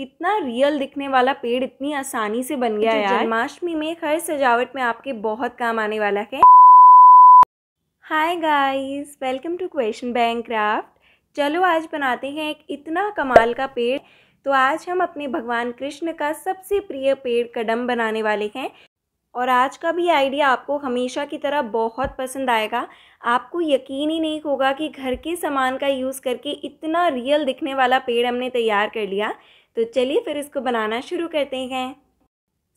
इतना रियल दिखने वाला पेड़ इतनी आसानी से बन गया यार जन्माष्टमी में हर सजावट में आपके बहुत काम आने वाला है hi guys welcome to question bank craft चलो आज बनाते हैं एक इतना कमाल का पेड़ तो आज हम अपने भगवान कृष्ण का सबसे प्रिय पेड़ कदम बनाने वाले हैं और आज का भी आइडिया आपको हमेशा की तरह बहुत पसंद आएगा आपको यकीन ही नहीं होगा कि घर के सामान का यूज़ करके इतना रियल दिखने वाला पेड़ हमने तैयार कर लिया तो चलिए फिर इसको बनाना शुरू करते हैं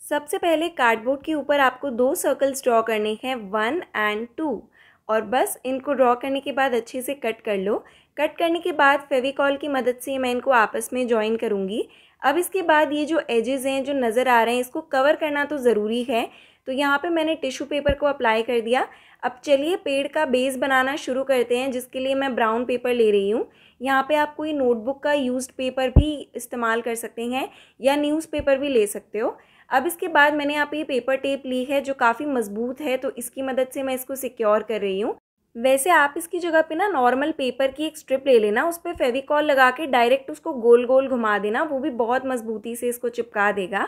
सबसे पहले कार्डबोर्ड के ऊपर आपको दो सर्कल्स ड्रॉ करने हैं वन एंड टू और बस इनको ड्रॉ करने के बाद अच्छे से कट कर लो कट करने के बाद फेविकॉल की मदद से मैं इनको आपस में ज्वाइन करूँगी अब इसके बाद ये जो एजेज़ हैं जो नज़र आ रहे हैं इसको कवर करना तो ज़रूरी है तो यहाँ पे मैंने टिश्यू पेपर को अप्लाई कर दिया अब चलिए पेड़ का बेस बनाना शुरू करते हैं जिसके लिए मैं ब्राउन पेपर ले रही हूँ यहाँ पे आप कोई नोटबुक का यूज्ड पेपर भी इस्तेमाल कर सकते हैं या न्यूज़पेपर भी ले सकते हो अब इसके बाद मैंने यहाँ पे ये पेपर टेप ली है जो काफ़ी मजबूत है तो इसकी मदद से मैं इसको सिक्योर कर रही हूँ वैसे आप इसकी जगह पे ना नॉर्मल पेपर की एक स्ट्रिप ले लेना उस पर फेविकॉल लगा के डायरेक्ट उसको गोल गोल घुमा देना वो भी बहुत मजबूती से इसको चिपका देगा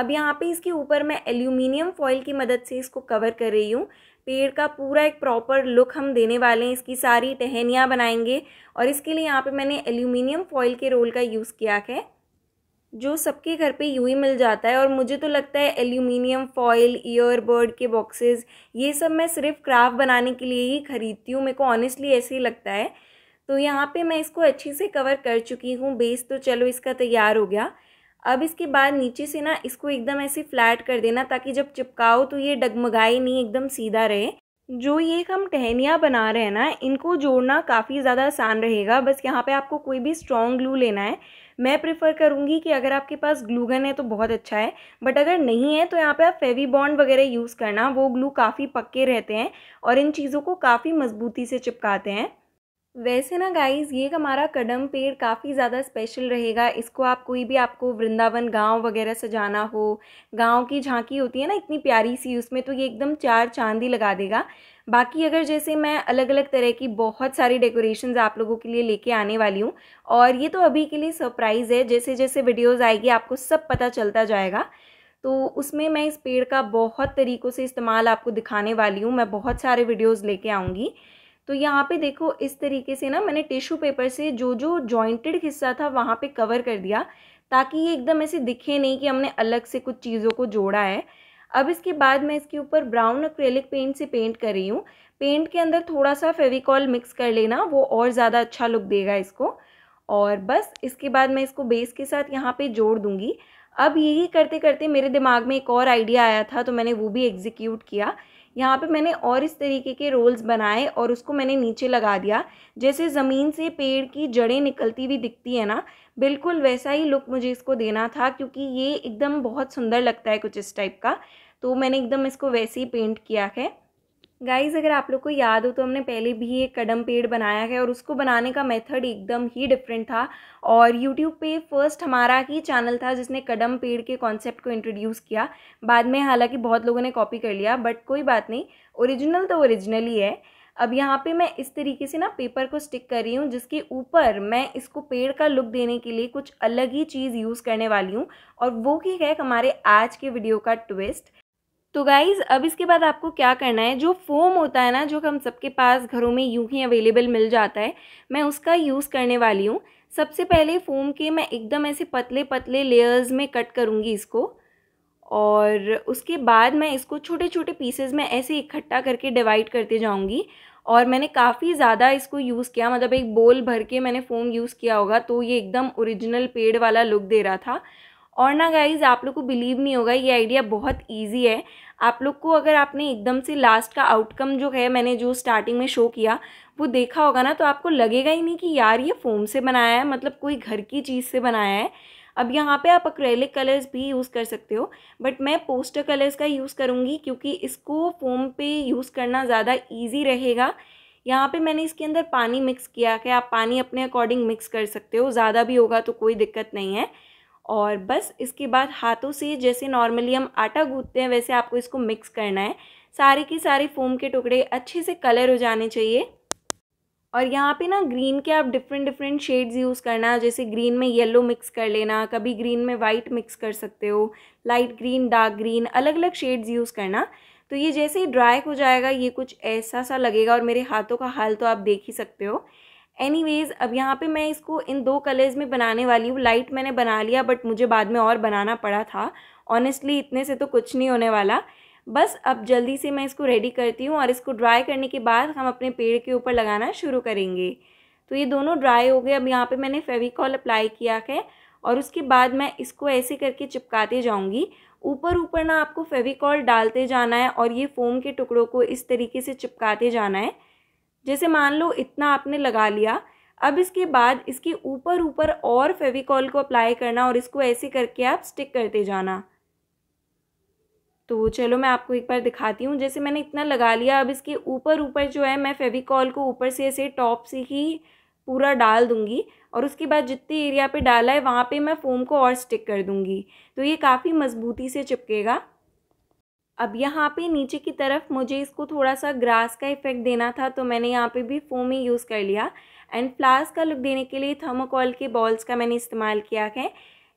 अब यहाँ पे इसके ऊपर मैं एल्यूमिनियम फॉइल की मदद से इसको कवर कर रही हूँ पेड़ का पूरा एक प्रॉपर लुक हम देने वाले हैं इसकी सारी टहनियाँ बनाएंगे और इसके लिए यहाँ पे मैंने एल्यूमिनियम फॉयल के रोल का यूज़ किया है जो सबके घर पे यूँ ही मिल जाता है और मुझे तो लगता है एल्यूमिनियम फॉयल ईयरबर्ड के बॉक्सेस ये सब मैं सिर्फ क्राफ्ट बनाने के लिए ही ख़रीदती हूँ मेरे को ऑनेस्टली ऐसे ही लगता है तो यहाँ पर मैं इसको अच्छे से कवर कर चुकी हूँ बेस तो चलो इसका तैयार हो गया अब इसके बाद नीचे से ना इसको एकदम ऐसे फ्लैट कर देना ताकि जब चिपकाओ तो ये डगमगाए नहीं एकदम सीधा रहे जो ये हम टहनियाँ बना रहे हैं ना इनको जोड़ना काफ़ी ज़्यादा आसान रहेगा बस यहाँ पे आपको कोई भी स्ट्रॉन्ग ग्लू लेना है मैं प्रेफर करूँगी कि अगर आपके पास ग्लूगन है तो बहुत अच्छा है बट अगर नहीं है तो यहाँ पे आप फेवी बॉन्ड वगैरह यूज़ करना वो ग्लू काफ़ी पक्के रहते हैं और इन चीज़ों को काफ़ी मजबूती से चिपकाते हैं वैसे ना गाइज़ ये हमारा कदम पेड़ काफ़ी ज़्यादा स्पेशल रहेगा इसको आप कोई भी आपको वृंदावन गांव वगैरह सजाना हो गांव की झांकी होती है ना इतनी प्यारी सी उसमें तो ये एकदम चार चांदी लगा देगा बाकी अगर जैसे मैं अलग अलग तरह की बहुत सारी डेकोरेशंस आप लोगों के लिए लेके आने वाली हूँ और ये तो अभी के लिए सरप्राइज़ है जैसे जैसे वीडियोज़ आएगी आपको सब पता चलता जाएगा तो उसमें मैं इस पेड़ का बहुत तरीक़ों से इस्तेमाल आपको दिखाने वाली हूँ मैं बहुत सारे वीडियोज़ लेके आऊँगी तो यहाँ पे देखो इस तरीके से ना मैंने टिश्यू पेपर से जो जो जॉइंटेड हिस्सा था वहाँ पे कवर कर दिया ताकि ये एकदम ऐसे दिखे नहीं कि हमने अलग से कुछ चीज़ों को जोड़ा है अब इसके बाद मैं इसके ऊपर ब्राउन अक्रेलिक पेंट से पेंट कर रही हूँ पेंट के अंदर थोड़ा सा फेविकॉल मिक्स कर लेना वो और ज़्यादा अच्छा लुक देगा इसको और बस इसके बाद मैं इसको बेस के साथ यहाँ पे जोड़ दूँगी अब यही करते करते मेरे दिमाग में एक और आइडिया आया था तो मैंने वो भी एग्जीक्यूट किया यहाँ पे मैंने और इस तरीके के रोल्स बनाए और उसको मैंने नीचे लगा दिया जैसे ज़मीन से पेड़ की जड़ें निकलती हुई दिखती है ना बिल्कुल वैसा ही लुक मुझे इसको देना था क्योंकि ये एकदम बहुत सुंदर लगता है कुछ इस टाइप का तो मैंने एकदम इसको वैसे ही पेंट किया है गाइज़ अगर आप लोग को याद हो तो हमने पहले भी एक कदम पेड़ बनाया है और उसको बनाने का मेथड एकदम ही डिफरेंट था और यूट्यूब पे फर्स्ट हमारा ही चैनल था जिसने कदम पेड़ के कॉन्सेप्ट को इंट्रोड्यूस किया बाद में हालांकि बहुत लोगों ने कॉपी कर लिया बट कोई बात नहीं ओरिजिनल तो ओरिजिनल ही है अब यहाँ पे मैं इस तरीके से ना पेपर को स्टिक कर रही हूँ जिसके ऊपर मैं इसको पेड़ का लुक देने के लिए कुछ अलग ही चीज़ यूज़ करने वाली हूँ और वो ही है हमारे आज के वीडियो का ट्विस्ट तो गाइज़ अब इसके बाद आपको क्या करना है जो फोम होता है ना जो हम सबके पास घरों में यूँ ही अवेलेबल मिल जाता है मैं उसका यूज़ करने वाली हूँ सबसे पहले फ़ोम के मैं एकदम ऐसे पतले पतले लेयर्स में कट करूँगी इसको और उसके बाद मैं इसको छोटे छोटे पीसेज में ऐसे इकट्ठा करके डिवाइड करते जाऊँगी और मैंने काफ़ी ज़्यादा इसको यूज़ किया मतलब एक बोल भर के मैंने फ़ोम यूज़ किया होगा तो ये एकदम ओरिजिनल पेड़ वाला लुक दे रहा था और ना गाइज़ आप लोग को बिलीव नहीं होगा ये आइडिया बहुत ईजी है आप लोग को अगर आपने एकदम से लास्ट का आउटकम जो है मैंने जो स्टार्टिंग में शो किया वो देखा होगा ना तो आपको लगेगा ही नहीं कि यार ये फ़ोम से बनाया है मतलब कोई घर की चीज़ से बनाया है अब यहाँ पे आप अक्रेलिक कलर्स भी यूज़ कर सकते हो बट मैं पोस्टर कलर्स का यूज़ करूँगी क्योंकि इसको फोम पे यूज़ करना ज़्यादा ईजी रहेगा यहाँ पे मैंने इसके अंदर पानी मिक्स किया है आप पानी अपने अकॉर्डिंग मिक्स कर सकते हो ज़्यादा भी होगा तो कोई दिक्कत नहीं है और बस इसके बाद हाथों से जैसे नॉर्मली हम आटा गूंथते हैं वैसे आपको इसको मिक्स करना है सारे के सारे फोम के टुकड़े अच्छे से कलर हो जाने चाहिए और यहाँ पे ना ग्रीन के आप डिफरेंट डिफरेंट शेड्स यूज़ करना जैसे ग्रीन में येलो मिक्स कर लेना कभी ग्रीन में वाइट मिक्स कर सकते हो लाइट ग्रीन डार्क ग्रीन अलग अलग शेड्स यूज़ करना तो ये जैसे ही ड्राई हो जाएगा ये कुछ ऐसा सा लगेगा और मेरे हाथों का हाल तो आप देख ही सकते हो एनीवेज़ अब यहाँ पे मैं इसको इन दो कलर्स में बनाने वाली हूँ लाइट मैंने बना लिया बट मुझे बाद में और बनाना पड़ा था ऑनेस्टली इतने से तो कुछ नहीं होने वाला बस अब जल्दी से मैं इसको रेडी करती हूँ और इसको ड्राई करने के बाद हम अपने पेड़ के ऊपर लगाना शुरू करेंगे तो ये दोनों ड्राई हो गए अब यहाँ पे मैंने फेविकॉल अप्लाई किया है और उसके बाद मैं इसको ऐसे करके चिपकाते जाऊँगी ऊपर ऊपर ना आपको फेविकॉल डालते जाना है और ये फ़ोम के टुकड़ों को इस तरीके से चिपकाते जाना है जैसे मान लो इतना आपने लगा लिया अब इसके बाद इसके ऊपर ऊपर और फेविकॉल को अप्लाई करना और इसको ऐसे करके आप स्टिक करते जाना तो चलो मैं आपको एक बार दिखाती हूँ जैसे मैंने इतना लगा लिया अब इसके ऊपर ऊपर जो है मैं फेविकॉल को ऊपर से ऐसे टॉप से ही पूरा डाल दूँगी और उसके बाद जितने एरिया पे डाला है वहाँ पे मैं फ़ोम को और स्टिक कर दूँगी तो ये काफ़ी मज़बूती से चिपकेगा अब यहाँ पे नीचे की तरफ मुझे इसको थोड़ा सा ग्रास का इफ़ेक्ट देना था तो मैंने यहाँ पे भी फोम ही यूज़ कर लिया एंड फ्लास का लुक देने के लिए थर्मोकॉल के बॉल्स का मैंने इस्तेमाल किया है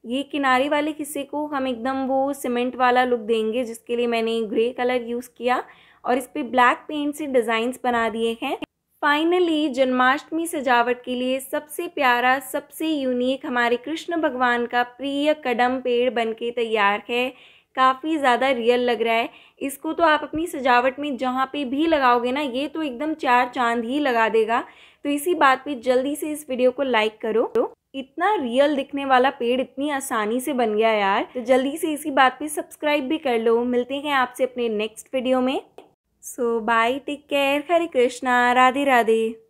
ये किनारे वाले हिस्से को हम एकदम वो सीमेंट वाला लुक देंगे जिसके लिए मैंने ग्रे कलर यूज़ किया और इस पर ब्लैक पेंट से डिज़ाइंस बना दिए हैं फाइनली जन्माष्टमी सजावट के लिए सबसे प्यारा सबसे यूनिक हमारे कृष्ण भगवान का प्रिय कदम पेड़ बनके तैयार है काफ़ी ज़्यादा रियल लग रहा है इसको तो आप अपनी सजावट में जहाँ पे भी लगाओगे ना ये तो एकदम चार चांद ही लगा देगा तो इसी बात पे जल्दी से इस वीडियो को लाइक करो तो इतना रियल दिखने वाला पेड़ इतनी आसानी से बन गया यार तो जल्दी से इसी बात पे सब्सक्राइब भी कर लो मिलते हैं आपसे अपने नेक्स्ट वीडियो में so bye take care Hare Krishna Radhe Radhe